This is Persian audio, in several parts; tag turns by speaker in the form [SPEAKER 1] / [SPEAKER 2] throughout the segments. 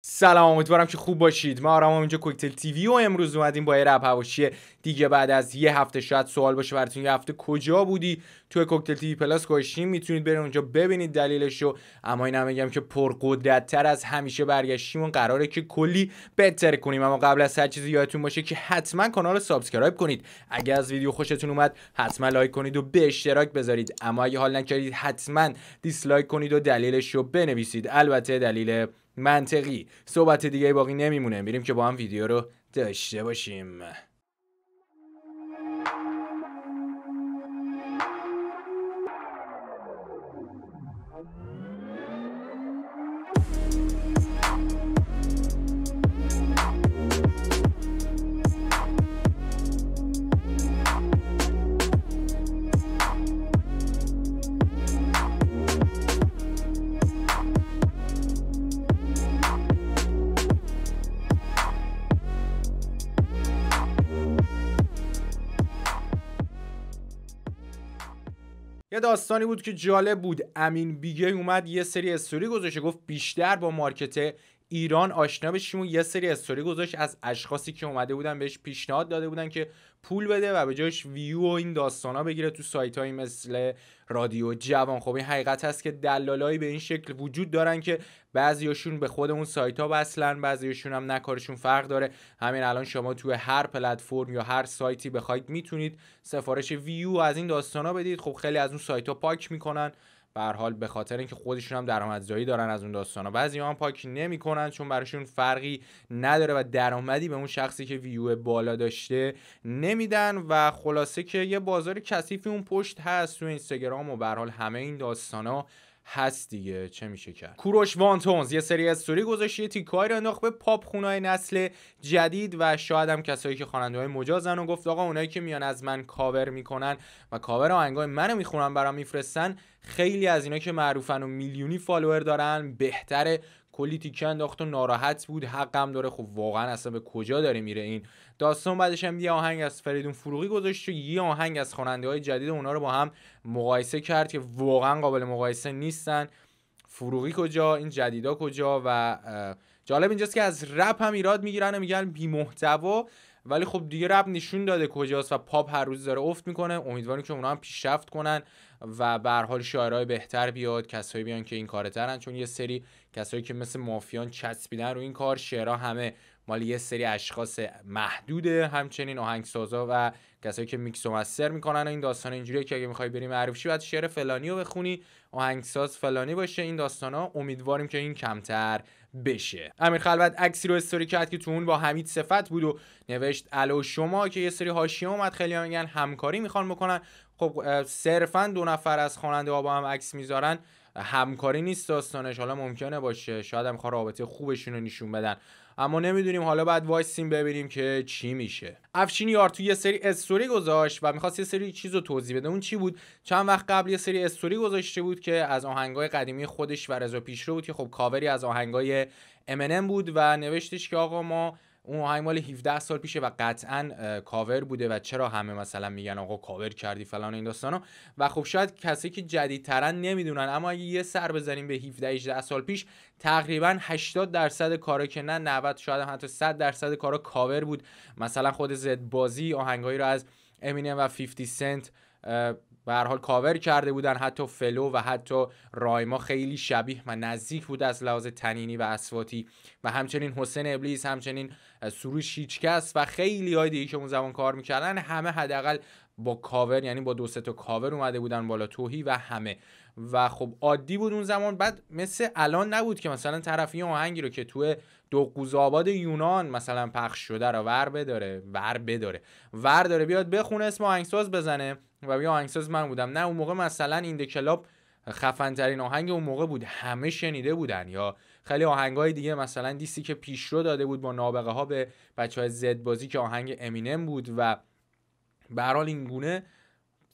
[SPEAKER 1] سلام امیدوارم که خوب باشید ما آرام اینجا کوکتل تیوی و امروز اومدیم با یه رپ هواشی دیگه بعد از یه هفته شاید سوال باشه براتون یه هفته کجا بودی توی کوکتل وی پلاس گذاشتیم میتونید برید اونجا ببینید دلیلش رو اما اینا میگم که پرقدرتتر از همیشه برگشتیم و قراره که کلی بهتر کنیم اما قبل از هر چیزی یادتون باشه که حتما کانال رو سابسکرایب کنید اگر از ویدیو خوشتون اومد حتما لایک کنید و به اشتراک بذارید اما اگه حال نکردید حتما دیسلایک کنید و دلیلش رو بنویسید البته دلیل منطقی صحبت دیگه باقی نمیمونه میریم که با هم ویدیو رو داشته باشیم داستانی بود که جالب بود امین بیگه اومد یه سری استوری گذاشته گفت بیشتر با مارکت ایران آشنا بشیم و یه سری استوری گذاشت از اشخاصی که اومده بودن بهش پیشنهاد داده بودن که پول بده و به جاش ویو و این ها بگیره تو سایت هایی مثل رادیو جوان خب این حقیقت هست که دلالایی به این شکل وجود دارن که بعضیاشون به خود اون سایت ها بسلن بعضیاشون هم نکارشون فرق داره همین الان شما توی هر پلتفرم یا هر سایتی بخواید میتونید سفارش ویو از این ها بدید خب خیلی از اون سایت ها پاک میکنن به حال به خاطر اینکه خودشون هم درآمدزایی دارن از اون داستانا بعضی هم پاک نمیکنن چون براشون فرقی نداره و درآمدی به اون شخصی که ویو بالا داشته نمیدن و خلاصه که یه بازار کثیفی اون پشت هست تو اینستاگرام و به حال همه این داستانا هست دیگه چه میشه کرد کوروش وانتونز یه سری استوری گذاشته یه تیکای رو انداخت به پاپ خونای نسل جدید و شاید هم کسایی که خواننده های مجازن و گفت آقا اونایی که میان از من کاور میکنن و کاور آهنگای منو میخونن برام میفرستن خیلی از اینا که معروفن و میلیونی فالوور دارن بهتره کلی تیکه انداخت و ناراحت بود حقم داره خب واقعا اصلا به کجا داره میره این داستان بعدش هم یه آهنگ از فریدون فروغی گذاشت و یه آهنگ از خواننده های جدید اونا رو با هم مقایسه کرد که واقعا قابل مقایسه نیستن فروغی کجا این جدیدا کجا و جالب اینجاست که از رپ هم ایراد میگیرن و میگن بی محتوا ولی خب دیگه رپ نشون داده کجاست و پاپ هر روز داره افت میکنه امیدواریم که اونا هم پیشرفت کنن و به حال شاعرای بهتر بیاد کسایی بیان که این کاره ترن چون یه سری کسایی که مثل مافیان چسبیدن رو این کار شعرها همه مال یه سری اشخاص محدوده همچنین سازا و کسایی که میکس و مستر میکنن و این داستان اینجوریه که اگه میخوای بریم معروف شی باید شعر فلانی رو بخونی آهنگساز فلانی باشه این داستان ها امیدواریم که این کمتر بشه امیر خلوت عکسی رو استوری کرد که تو اون با حمید صفت بود و نوشت الو شما که یه سری حاشیه اومد خیلی ها میگن همکاری میخوان بکنن خب صرفا دو نفر از خواننده ها با هم عکس میذارن همکاری نیست داستانش حالا ممکنه باشه شاید هم رابطه خوبشون رو نشون بدن اما نمیدونیم حالا بعد وایسیم ببینیم که چی میشه افشین یار توی یه سری استوری گذاشت و میخواست یه سری چیز رو توضیح بده اون چی بود چند وقت قبل یه سری استوری گذاشته بود که از آهنگای قدیمی خودش و رضا پیشرو بود که خب کاوری از آهنگای ام بود و نوشتش که آقا ما اون آهنگ مال 17 سال پیشه و قطعا کاور بوده و چرا همه مثلا میگن آقا کاور کردی فلان این داستانو و خب شاید کسی که جدیدترن نمیدونن اما اگه یه سر بزنیم به 17 18 سال پیش تقریبا 80 درصد کارا که نه 90 شاید حتی 100 درصد کارا کاور بود مثلا خود زد بازی آهنگایی رو از امینم و 50 سنت به هر حال کاور کرده بودن حتی فلو و حتی رایما خیلی شبیه و نزدیک بود از لحاظ تنینی و اسواتی و همچنین حسین ابلیس همچنین سروش هیچکس و خیلی های دیگه که اون زمان کار میکردن همه حداقل با کاور یعنی با دو تا کاور اومده بودن بالا توهی و همه و خب عادی بود اون زمان بعد مثل الان نبود که مثلا طرفی آهنگی رو که توی دو یونان مثلا پخش شده رو ور بداره ور بداره ور داره بیاد بخونه اسم آهنگساز بزنه و بیا آهنگساز من بودم نه اون موقع مثلا این کلاب خفن ترین آهنگ اون موقع بود همه شنیده بودن یا خیلی آهنگ دیگه مثلا دیسی که پیشرو داده بود با نابغه ها به بچه های زد بازی که آهنگ امینم بود و به این گونه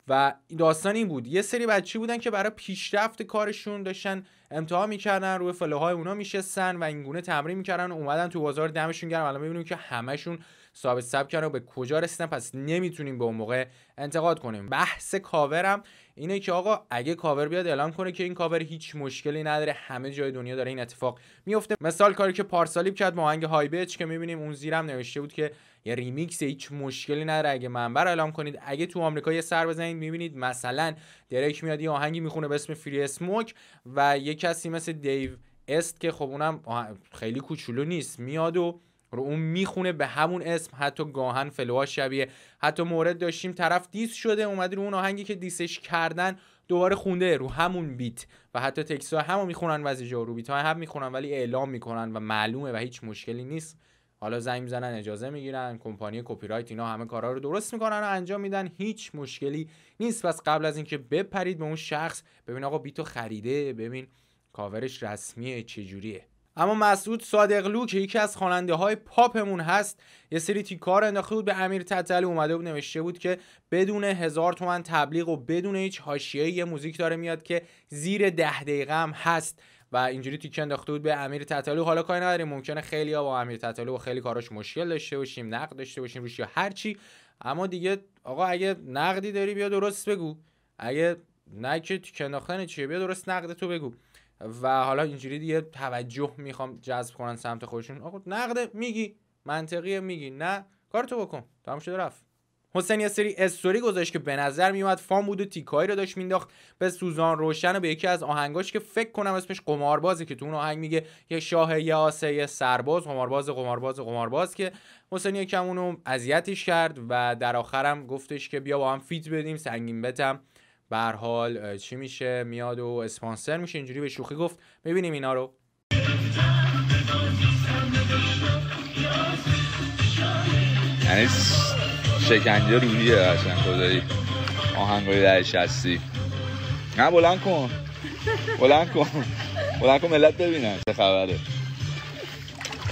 [SPEAKER 1] و داستان این بود یه سری بچه بودن که برای پیشرفت کارشون داشتن امتحان میکردن روی فله های اونا میشستن و اینگونه تمرین میکردن اومدن تو بازار دمشون گرم الان میبینیم که همشون ثابت سب کردن و به کجا رسیدن پس نمیتونیم به اون موقع انتقاد کنیم بحث کاورم اینه که آقا اگه کاور بیاد اعلام کنه که این کاور هیچ مشکلی نداره همه جای دنیا داره این اتفاق میفته مثال کاری که پارسالیب کرد ماهنگ های بچ که میبینیم اون زیرم نوشته بود که یه ریمیکس هیچ مشکلی نداره اگه منبر اعلام کنید اگه تو آمریکا یه سر بزنید میبینید مثلا دریک میاد یه آهنگی میخونه به اسم فری اسموک و یه کسی مثل دیو است که خب اونم خیلی کوچولو نیست میاد و رو اون میخونه به همون اسم حتی گاهن فلوها شبیه حتی مورد داشتیم طرف دیس شده اومده رو اون آهنگی که دیسش کردن دوباره خونده رو همون بیت و حتی تکس ها همو میخونن و رو بیت هم میخونن ولی اعلام میکنن و معلومه و هیچ مشکلی نیست حالا زنگ میزنن اجازه میگیرن کمپانی کپی رایت اینا همه کارا رو درست میکنن و انجام میدن هیچ مشکلی نیست پس قبل از اینکه بپرید به اون شخص ببین آقا بیتو خریده ببین کاورش رسمیه چجوریه اما مسعود صادقلو که یکی از خواننده های پاپمون هست یه سری تیکار انداخته بود به امیر تتلی اومده بود نوشته بود که بدون هزار تومن تبلیغ و بدون هیچ حاشیه یه موزیک داره میاد که زیر ده دقیقه هم هست و اینجوری تیک انداخته بود به امیر تتلو حالا کاری نداریم ممکنه خیلی ها با امیر تتلو و خیلی کاراش مشکل داشته باشیم نقد داشته باشیم روش یا هر چی اما دیگه آقا اگه نقدی داری بیا درست بگو اگه نه که تیک انداختن چیه بیا درست نقد تو بگو و حالا اینجوری دیگه توجه میخوام جذب کنن سمت خودشون آقا نقده میگی منطقیه میگی نه کارتو بکن تمام شده رفت حسین یه سری استوری گذاشت که به نظر میومد فام بود و تیکایی رو داشت مینداخت به سوزان روشن و به یکی از آهنگاش که فکر کنم اسمش قماربازی که تو اون آهنگ میگه یه شاه یه آسه یه سرباز قمارباز قمارباز قمارباز که حسین یکم اونو اذیتش کرد و در آخرم گفتش که بیا با هم فیت بدیم سنگین بتم به حال چی میشه میاد و اسپانسر میشه اینجوری به شوخی گفت ببینیم اینا رو
[SPEAKER 2] یعنی شکنجه رویه اصلا خدایی آهنگای درش نه بلند کن بلند کن بلند کن ملت ببینن چه خبره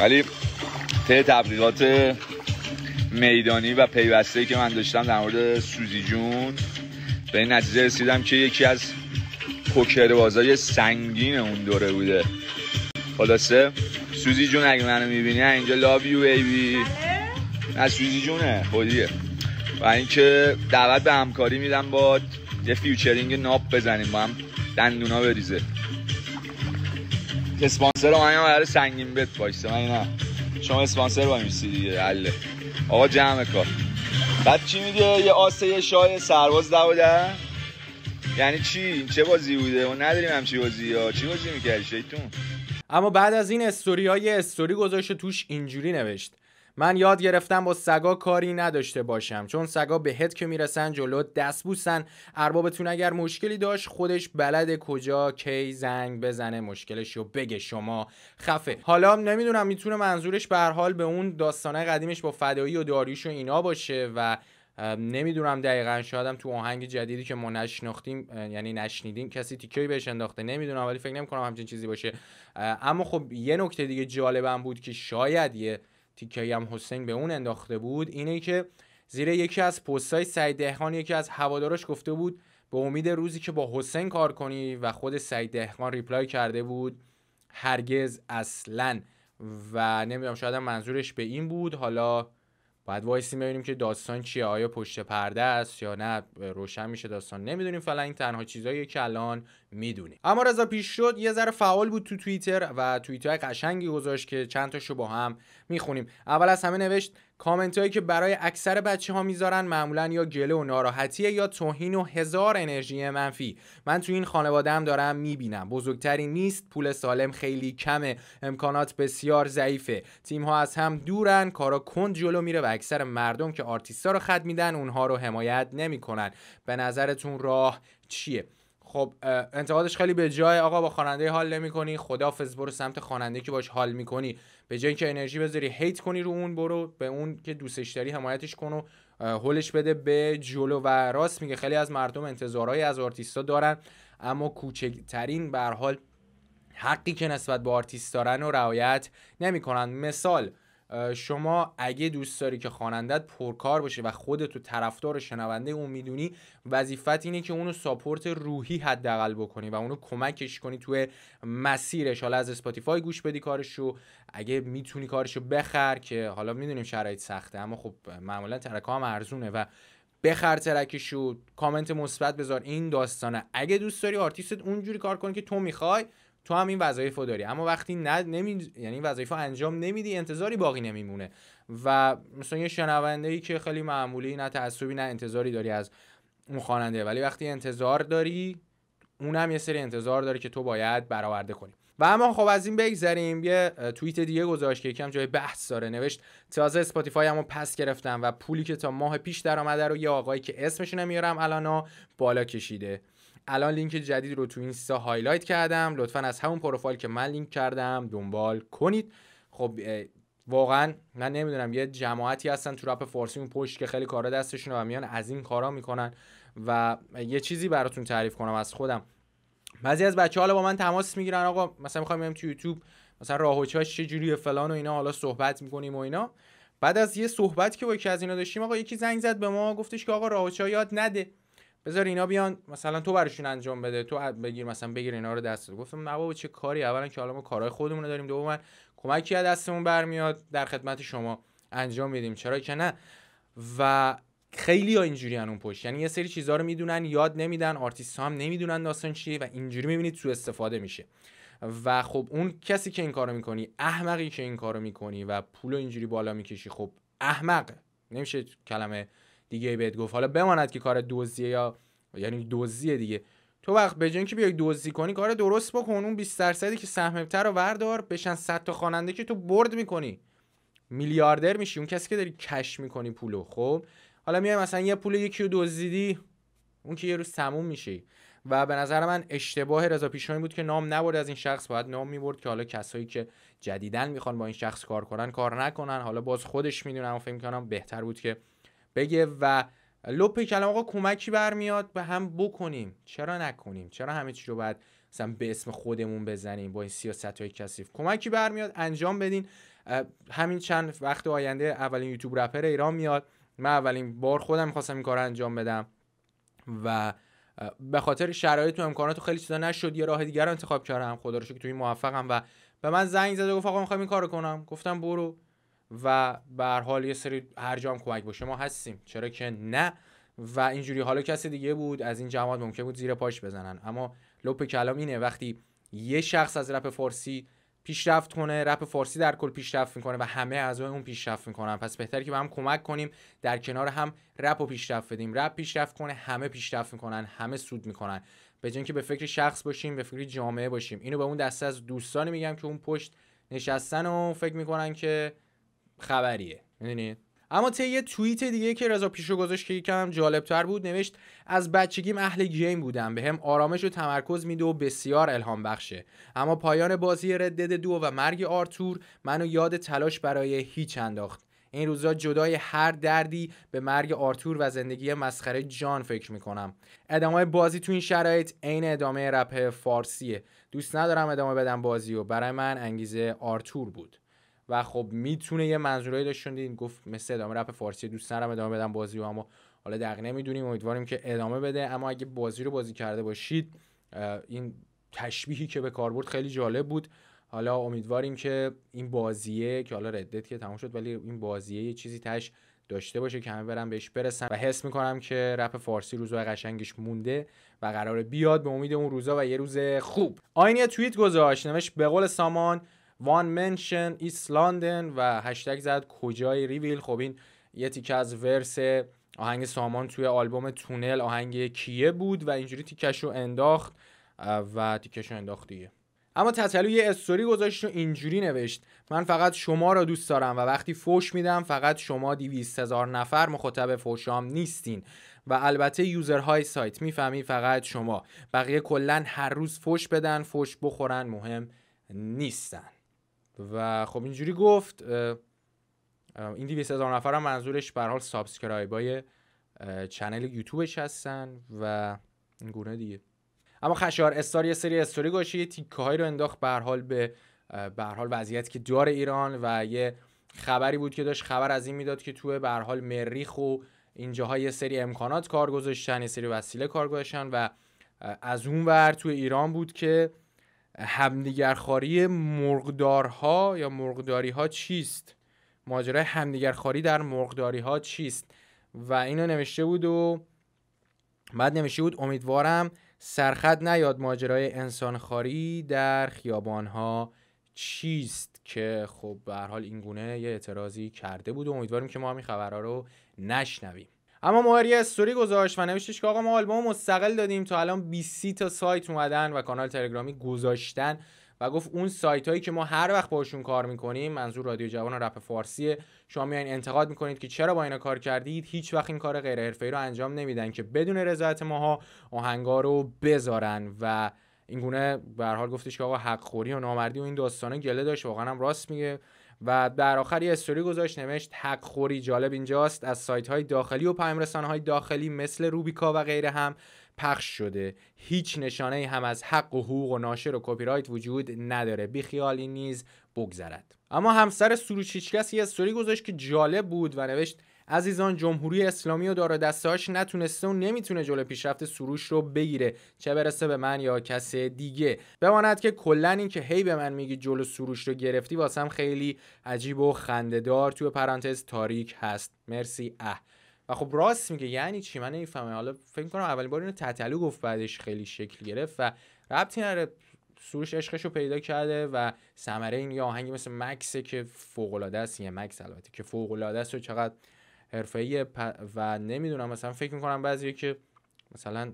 [SPEAKER 2] ولی ته تبلیغات میدانی و پیوسته که من داشتم در مورد سوزی جون به این نتیجه رسیدم که یکی از پوکربازای سنگین اون دوره بوده خلاصه سوزی جون اگه منو میبینی اینجا لاو یو بیبی نه سوزی جونه خودیه خب و اینکه دعوت به همکاری میدم با یه فیوچرینگ ناب بزنیم با هم دندونا بریزه اسپانسر من برای سنگین بت باشه من نه شما اسپانسر با میسی دیگه حله آقا جمع کار بعد چی میگه یه آسه شاه سرباز دوده یعنی چی چه بازی بوده ما نداریم همچی بازی ها چی بازی میکردی شیطون
[SPEAKER 1] اما بعد از این استوری های استوری گذاشت توش اینجوری نوشت من یاد گرفتم با سگا کاری نداشته باشم چون سگا بهت که میرسن جلو دست بوسن اربابتون اگر مشکلی داشت خودش بلد کجا کی زنگ بزنه مشکلش رو بگه شما خفه حالا نمیدونم میتونه منظورش به حال به اون داستانه قدیمش با فدایی و داریوش و اینا باشه و نمیدونم دقیقا شایدم تو آهنگ جدیدی که ما نشناختیم یعنی نشنیدیم کسی تیکه‌ای بهش انداخته نمیدونم ولی فکر کنم همچین چیزی باشه اما خب یه نکته دیگه جالبم بود که شاید یه تیکه هم حسین به اون انداخته بود اینه که زیر یکی از پستای سعید دهقان یکی از هواداراش گفته بود به امید روزی که با حسین کار کنی و خود سعید دهقان ریپلای کرده بود هرگز اصلا و نمیدونم شاید منظورش به این بود حالا باید وایسی ببینیم که داستان چیه آیا پشت پرده است یا نه روشن میشه داستان نمیدونیم فعلا این تنها چیزایی که الان میدونیم اما رضا پیش شد یه ذره فعال بود تو توییتر و توییت های قشنگی گذاشت که چند تاشو با هم میخونیم اول از همه نوشت کامنت هایی که برای اکثر بچه ها میذارن معمولا یا گله و ناراحتیه یا توهین و هزار انرژی منفی من تو این خانواده هم دارم میبینم بزرگترین نیست پول سالم خیلی کمه امکانات بسیار ضعیفه تیم ها از هم دورن کارا کند جلو میره و اکثر مردم که آرتیستا رو خط میدن اونها رو حمایت نمیکنن به نظرتون راه چیه خب انتقادش خیلی به جای آقا با خواننده حال نمیکنی خدا برو سمت خواننده که باش حال میکنی به جای اینکه انرژی بذاری هیت کنی رو اون برو به اون که دوستش داری حمایتش کن و هولش بده به جلو و راست میگه خیلی از مردم انتظارهایی از آرتیستا دارن اما کوچکترین به حال حقی که نسبت به آرتیست دارن و رعایت نمیکنن مثال شما اگه دوست داری که خوانندت پرکار باشه و خودتو طرفدار شنونده اون میدونی وظیفت اینه که اونو ساپورت روحی حداقل بکنی و اونو کمکش کنی توی مسیرش حالا از اسپاتیفای گوش بدی کارشو اگه میتونی کارشو بخر که حالا میدونیم شرایط سخته اما خب معمولا ترکه هم ارزونه و بخر ترکشو کامنت مثبت بذار این داستانه اگه دوست داری آرتیستت اونجوری کار کنه که تو میخوای تو هم این وظایف رو داری اما وقتی نه نمی... یعنی وظایف رو انجام نمیدی انتظاری باقی نمیمونه و مثلا یه شنونده ای که خیلی معمولی نه تعصبی نه انتظاری داری از اون خواننده ولی وقتی انتظار داری اونم یه سری انتظار داره که تو باید برآورده کنی و اما خب از این بگذریم یه توییت دیگه گذاشت که یکم جای بحث داره نوشت تازه اسپاتیفای رو پس گرفتم و پولی که تا ماه پیش درآمده رو یه آقایی که اسمش نمیارم الانا بالا کشیده الان لینک جدید رو تو این اینستا هایلایت کردم لطفا از همون پروفایل که من لینک کردم دنبال کنید خب واقعا من نمیدونم یه جماعتی هستن تو رپ فارسی اون پشت که خیلی کارا دستشون و میان از این کارا میکنن و یه چیزی براتون تعریف کنم از خودم بعضی از بچه حالا با من تماس میگیرن آقا مثلا میخوام بریم تو یوتیوب مثلا راه و چاش چه جوریه فلان و اینا حالا صحبت میکنیم و اینا بعد از یه صحبت که با یکی از اینا داشتیم آقا یکی زنگ زد به ما گفتش که آقا راه یاد نده بذار اینا بیان مثلا تو براشون انجام بده تو بگیر مثلا بگیر اینا رو دست گفتم بابا چه کاری اولا که حالا ما کارهای خودمون رو داریم دوما کمکی از دستمون برمیاد در خدمت شما انجام میدیم چرا که نه و خیلی ها اینجوری اون پشت یعنی یه سری چیزها رو میدونن یاد نمیدن آرتیست ها هم نمیدونن داستان چیه و اینجوری میبینید تو استفاده میشه و خب اون کسی که این کارو میکنی احمقی که این کارو میکنی و پول اینجوری بالا میکشی خب احمق نمیشه کلمه دیگه بهت گفت حالا بماند که کار دزدیه یا یعنی دزدیه دیگه تو وقت به که بیای دزدی کنی کار درست بکن اون 20 درصدی که سهمتر رو وردار بشن 100 تا خواننده که تو برد میکنی میلیاردر میشی اون کسی که داری کش میکنی پولو خب حالا میای مثلا یه پول یکی رو دزدیدی اون که یه روز تموم میشه و به نظر من اشتباه رضا پیشانی بود که نام نبرد از این شخص باید نام میبرد که حالا کسایی که جدیدن میخوان با این شخص کار کنن کار نکنن حالا باز خودش میدونم و فکر میکنم بهتر بود که بگه و لپ کلام آقا کمکی برمیاد به هم بکنیم چرا نکنیم چرا همه چی رو باید مثلا به اسم خودمون بزنیم با این سیاست های کثیف کمکی برمیاد انجام بدین همین چند وقت آینده اولین یوتیوب رپر ایران میاد من اولین بار خودم میخواستم این کار انجام بدم و به خاطر شرایط و امکانات خیلی چیزا نشد یه راه دیگر رو انتخاب کردم خدا رو شکر توی موفقم و به من زنگ زد و گفت آقا میخوام این کارو کنم گفتم برو و به هر حال یه سری هر جام کمک باشه ما هستیم چرا که نه و اینجوری حالا کسی دیگه بود از این جماعت ممکن بود زیر پاش بزنن اما لپ کلام اینه وقتی یه شخص از رپ فارسی پیشرفت کنه رپ فارسی در کل پیشرفت میکنه و همه اعضای اون پیشرفت میکنن پس بهتره که به هم کمک کنیم در کنار هم رپ رو پیشرفت بدیم رپ پیشرفت کنه همه پیشرفت میکنن همه سود میکنن به جای اینکه به فکر شخص باشیم به فکر جامعه باشیم اینو به اون دسته از دوستانی میگم که اون پشت نشستن و فکر میکنن که خبریه اما طی یه توییت دیگه که رضا پیشو گذاشت که یکم جالبتر بود نوشت از بچگیم اهل گیم بودم بهم به آرامش و تمرکز میده و بسیار الهام بخشه اما پایان بازی ردد دو و مرگ آرتور منو یاد تلاش برای هیچ انداخت این روزا جدای هر دردی به مرگ آرتور و زندگی مسخره جان فکر میکنم ادامه بازی تو این شرایط عین ادامه رپ فارسیه دوست ندارم ادامه بدم بازی و برای من انگیزه آرتور بود و خب میتونه یه منظوری داشتون دیدین گفت مثل ادامه رپ فارسی دوست نرم ادامه بدم بازی رو اما حالا دقیق نمیدونیم امیدواریم که ادامه بده اما اگه بازی رو بازی کرده باشید این تشبیهی که به کار برد خیلی جالب بود حالا امیدواریم که این بازیه که حالا ردت که تموم شد ولی این بازیه یه چیزی تش داشته باشه که همه برم بهش برسن و حس میکنم که رپ فارسی روزای قشنگش مونده و قراره بیاد به امید اون روزا و یه روز خوب آینه توییت گذاشت نوشت به قول سامان وان منشن ایست و هشتگ زد کجای ریویل خب این یه تیکه از ورس آهنگ سامان توی آلبوم تونل آهنگ کیه بود و اینجوری تیکش رو انداخت و تیکش رو انداخت دیگه اما تتلو یه استوری گذاشت و اینجوری نوشت من فقط شما را دوست دارم و وقتی فوش میدم فقط شما دیویست هزار نفر مخاطب فوشام نیستین و البته یوزرهای سایت میفهمی فقط شما بقیه کلا هر روز فوش بدن فوش بخورن مهم نیستن و خب اینجوری گفت این 200 هزار نفر هم منظورش به حال سابسکرایبای چنل یوتیوبش هستن و این گونه دیگه اما خشار استار یه سری استوری گوشی یه تیکه هایی رو انداخت به حال به به حال وضعیتی که دار ایران و یه خبری بود که داشت خبر از این میداد که توی به حال مریخ و اینجاها یه سری امکانات کار گذاشتن یه سری وسیله کار گذاشتن و از اون ور توی ایران بود که همدیگرخواری مرغدارها یا مرغداری ها چیست ماجرای همدیگرخواری در مرغداری ها چیست و اینو نوشته بود و بعد نوشته بود امیدوارم سرخط نیاد ماجرای انسانخواری در خیابان ها چیست که خب به هر حال این یه اعتراضی کرده بود و امیدواریم که ما هم خبرها رو نشنویم اما ماهر یه استوری گذاشت و نوشتش که آقا ما آلبوم مستقل دادیم تا الان 20 تا سایت اومدن و کانال تلگرامی گذاشتن و گفت اون سایت هایی که ما هر وقت باشون کار میکنیم منظور رادیو جوان و رپ فارسیه شما میان انتقاد میکنید که چرا با اینا کار کردید هیچ وقت این کار غیر ای رو انجام نمیدن که بدون رضایت ماها آهنگا رو بذارن و اینگونه به هر حال گفتش که آقا حق خوری و نامردی و این داستانا گله داشت واقعا هم راست میگه و در آخر یه استوری گذاشت نوشت حق خوری جالب اینجاست از سایت های داخلی و پیام های داخلی مثل روبیکا و غیره هم پخش شده هیچ نشانه هم از حق و حقوق و ناشر و کپی رایت وجود نداره بی خیال این نیز بگذرد اما همسر سروچیچکس یه استوری گذاشت که جالب بود و نوشت عزیزان جمهوری اسلامی و داره دستهاش نتونسته و نمیتونه جلو پیشرفت سروش رو بگیره چه برسه به من یا کس دیگه بماند که کلا این که هی به من میگی جلو سروش رو گرفتی واسم خیلی عجیب و خندهدار توی پرانتز تاریک هست مرسی اه و خب راست میگه یعنی چی من نمیفهمم حالا فکر کنم اولین بار اینو تتلو گفت بعدش خیلی شکل گرفت و ربطی نره سروش عشقش رو پیدا کرده و ثمره این یه مثل مکس که فوق است یه یعنی مکس البته که فوق است و چقدر حرفه‌ای و نمیدونم مثلا فکر میکنم بعضی که مثلا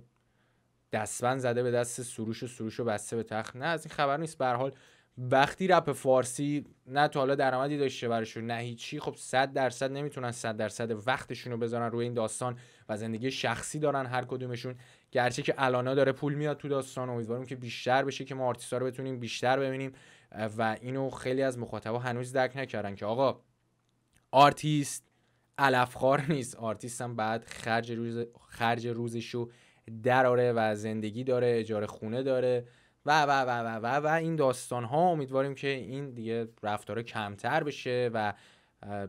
[SPEAKER 1] دستبند زده به دست سروش و سروش و بسته به تخت نه از این خبر نیست به حال وقتی رپ فارسی نه تا حالا درآمدی داشته براشون نه هیچی خب 100 درصد نمیتونن 100 درصد وقتشون رو بذارن روی این داستان و زندگی شخصی دارن هر کدومشون گرچه که الانا داره پول میاد تو داستان امیدواریم که بیشتر بشه که ما آرتیستا رو بتونیم بیشتر ببینیم و اینو خیلی از مخاطبا هنوز درک نکردن که آقا آرتیست علفخوار نیست آرتیست هم بعد خرج روز خرج روزشو دراره و زندگی داره اجاره خونه داره و و و و و, و این داستان ها امیدواریم که این دیگه رفتاره کمتر بشه و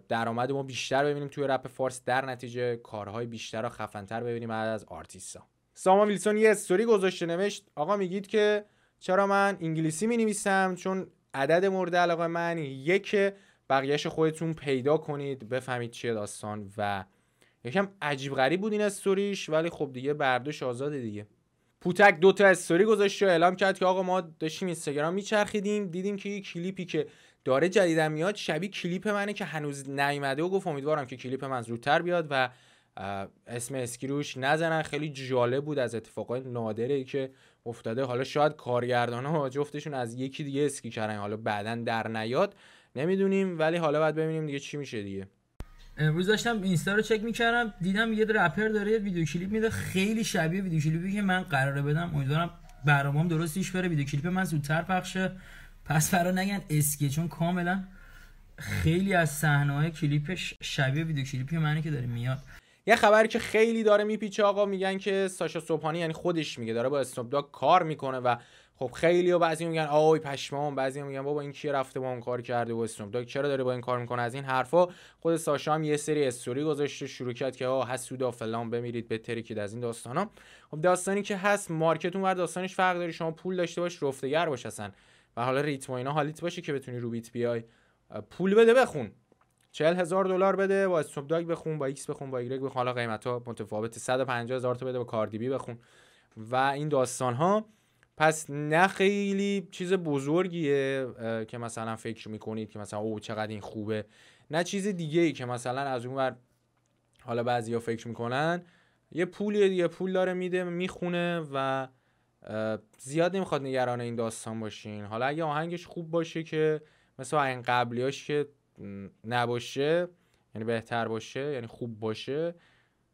[SPEAKER 1] درآمد ما بیشتر ببینیم توی رپ فارس در نتیجه کارهای بیشتر و خفنتر ببینیم بعد از آرتیستا ساما ویلسون یه استوری گذاشته نوشت آقا میگید که چرا من انگلیسی می نویسم چون عدد مورد علاقه من یکه بقیهش خودتون پیدا کنید بفهمید چیه داستان و یکم عجیب غریب بود این استوریش ولی خب دیگه بردش آزاده دیگه پوتک دوتا استوری گذاشته و اعلام کرد که آقا ما داشتیم اینستاگرام میچرخیدیم دیدیم که یه کلیپی که داره جدیدا میاد شبیه کلیپ منه که هنوز نیومده و گفت امیدوارم که کلیپ من زودتر بیاد و اسم اسکیروش نزنن خیلی جالب بود از اتفاقای نادری که افتاده حالا شاید کارگردان ها جفتشون از یکی دیگه اسکی کردن حالا بعدا در نیاد نمیدونیم ولی حالا باید ببینیم دیگه چی میشه دیگه امروز داشتم اینستا رو چک میکردم دیدم یه رپر داره
[SPEAKER 2] یه ویدیو کلیپ میده خیلی شبیه ویدیو کلیپی که من قراره بدم امیدوارم برامم درست پیش بره ویدیو کلیپ من زودتر پخشه پس فرا نگن اسکی چون کاملا خیلی از صحنه های کلیپش شبیه ویدیو کلیپی منه که داره میاد
[SPEAKER 1] یه خبری که خیلی داره میپیچه آقا میگن که ساشا صبحانی یعنی خودش میگه داره با اسنوب کار میکنه و خب خیلی و بعضی میگن آی پشمام بعضی میگن بابا این کی رفته با اون کار کرده و اسنوب داگ چرا داره با این کار میکنه از این حرفا خود ساشا هم یه سری استوری گذاشته شروع کرد که آه حسودا فلان بمیرید ترکید از این داستانا خب داستانی که هست مارکت بر داستانش فرق داره شما پول داشته باش رفتگر باش اصلا و حالا ریتم و اینا حالیت باشه که بتونی رو بیت بیای پول بده بخون چهل هزار دلار بده با استوب بخون با ایکس بخون با ایگرگ بخون حالا قیمت ها متفاوت 150 هزار تا بده با بی بخون و این داستان ها پس نه خیلی چیز بزرگیه که مثلا فکر میکنید که مثلا او چقدر این خوبه نه چیز دیگه ای که مثلا از اون بر حالا ها فکر میکنن یه پولیه دیگه پول داره میده میخونه و زیاد نمیخواد نگران این داستان باشین حالا اگه آهنگش خوب باشه که مثل این قبلیاش که نباشه یعنی بهتر باشه یعنی خوب باشه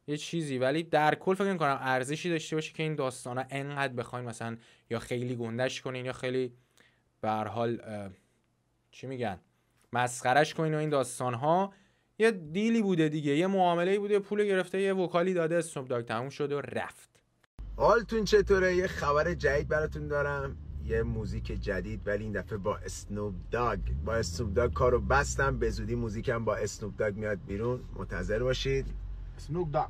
[SPEAKER 1] یه چیزی ولی در کل فکر کنم ارزشی داشته باشه که این داستانا انقدر بخواین مثلا یا خیلی گندش کنین یا خیلی بر حال چی میگن مسخرش کنین و این داستان ها یه دیلی بوده دیگه یه معامله بوده پول گرفته یه وکالی داده اسنوب داگ تموم شده و رفت حالتون چطوره یه خبر جدید براتون دارم یه موزیک جدید ولی این دفعه با اسنوب داگ با اسنوب داگ کارو بستم به زودی موزیکم با اسنوب داگ میاد بیرون منتظر باشید اسنوب داگ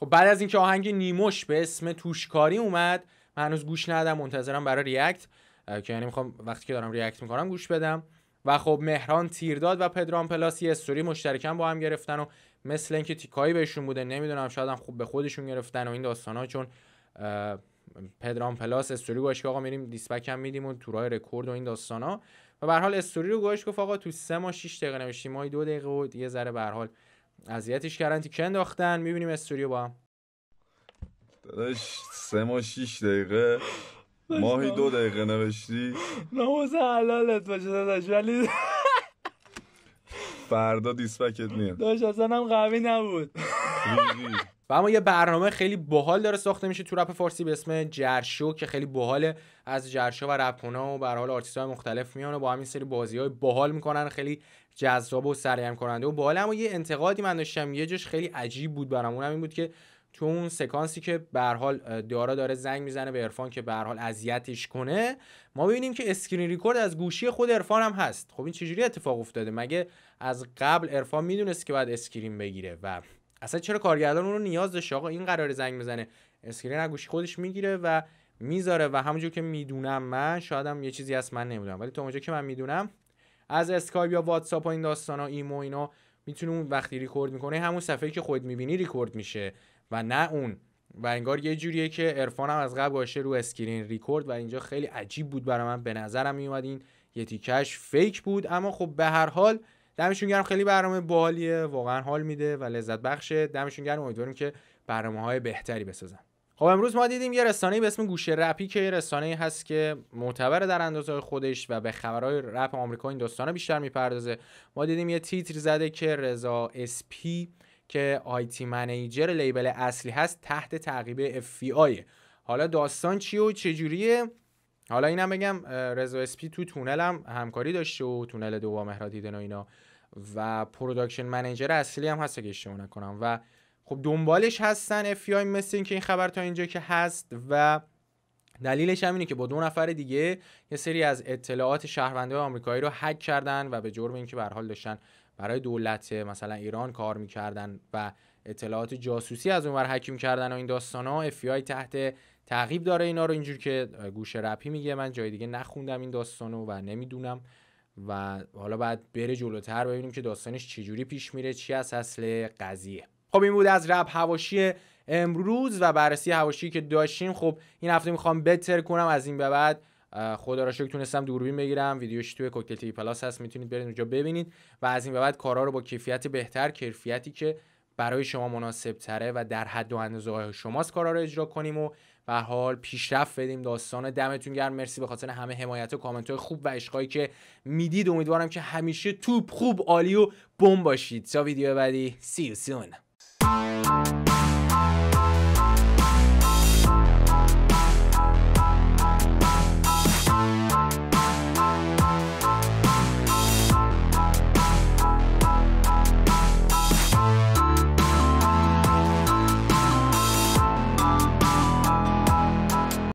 [SPEAKER 1] خب بعد از اینکه آهنگ نیموش به اسم توشکاری اومد من هنوز گوش ندادم منتظرم برای ریاکت که یعنی میخوام وقتی که دارم ریاکت میکنم گوش بدم و خب مهران تیرداد و پدرام پلاس یه استوری مشترکاً با هم گرفتن و مثل اینکه تیکایی بهشون بوده نمیدونم شاید هم خوب به خودشون گرفتن و این ها چون پدرام پلاس استوری گوش که آقا میریم دیسپک هم میدیم و تورای رکورد و این داستانا و به حال استوری رو گوش گفت آقا تو سه ما 6 دقیقه نوشتیم ماهی دو دقیقه و یه ذره به حال اذیتش کردن تیکه انداختن میبینیم استوریو با هم
[SPEAKER 2] داداش سه ما 6 دقیقه ماهی دو دقیقه نوشتی
[SPEAKER 1] نماز حلالت باشه داداش ولی فردا دیسپکت میاد
[SPEAKER 2] داداش اصلا هم قوی نبود
[SPEAKER 1] و اما یه برنامه خیلی باحال داره ساخته میشه تو رپ فارسی به اسم جرشو که خیلی باحاله از جرشو و رپونه و به حال های مختلف میان و با همین سری های باحال میکنن خیلی جذاب و سرگرم کننده و باحال اما یه انتقادی من داشتم یه جش خیلی عجیب بود برام اونم این بود که تو اون سکانسی که به حال دارا داره زنگ میزنه به عرفان که به حال اذیتش کنه ما ببینیم که اسکرین ریکورد از گوشی خود عرفان هم هست خب این چجوری اتفاق افتاده مگه از قبل عرفان میدونست که باید اسکرین بگیره و اصلا چرا کارگردان اون رو نیاز داشت آقا این قرار زنگ میزنه اسکرین از گوشی خودش میگیره و میذاره و همونجور که میدونم من هم یه چیزی از من نمیدونم ولی تو اونجا که من میدونم از اسکایپ یا واتساپ و این داستان ها ایمو اینا میتونه اون وقتی ریکورد میکنه همون صفحه که خود میبینی ریکورد میشه و نه اون و انگار یه جوریه که هم از قبل باشه رو اسکرین ریکورد و اینجا خیلی عجیب بود برای من به نظرم میومد این یه تیکش فیک بود اما خب به هر حال دمشون گرم خیلی برنامه باحالیه واقعا حال میده و لذت بخشه دمشون گرم امیدواریم که برنامه های بهتری بسازن خب امروز ما دیدیم یه رسانه به اسم گوشه رپی که یه رسانه هست که معتبر در اندازه خودش و به خبرهای رپ آمریکا این داستانا بیشتر میپردازه ما دیدیم یه تیتر زده که رضا اسپی که آیتی منیجر لیبل اصلی هست تحت تعقیب اف حالا داستان چیه و چجوریه حالا اینم بگم رضا اسپی تو تونل هم همکاری داشته و تونل دو با و اینا و پروداکشن منیجر اصلی هم هست که اشتباه نکنم و خب دنبالش هستن اف آی مثل این که این خبر تا اینجا که هست و دلیلش هم اینه که با دو نفر دیگه یه سری از اطلاعات و آمریکایی رو هک کردن و به جرم اینکه به حال داشتن برای دولت مثلا ایران کار میکردن و اطلاعات جاسوسی از اونور حکیم کردن و این داستان ها تحت تعقیب داره اینا رو اینجور که گوشه رپی میگه من جای دیگه نخوندم این داستانو و نمیدونم و حالا بعد بره جلوتر ببینیم که داستانش چجوری پیش میره چی از اصل قضیه خب این بود از رپ هواشی امروز و بررسی هواشی که داشتیم خب این هفته میخوام بتر کنم از این به بعد خدا را شکر تونستم دوربین بگیرم ویدیوش توی کوکتل تی پلاس هست میتونید برید اونجا ببینید و از این به بعد کارا رو با کیفیت بهتر کیفیتی که برای شما مناسب تره و در حد و اندازه شماست کارا رو اجرا کنیم و به حال پیشرفت بدیم داستان دمتون گرم مرسی به خاطر همه حمایت و کامنت های خوب و عشقایی که میدید امیدوارم که همیشه توپ خوب عالی و بم باشید تا ویدیو بعدی سی سیون.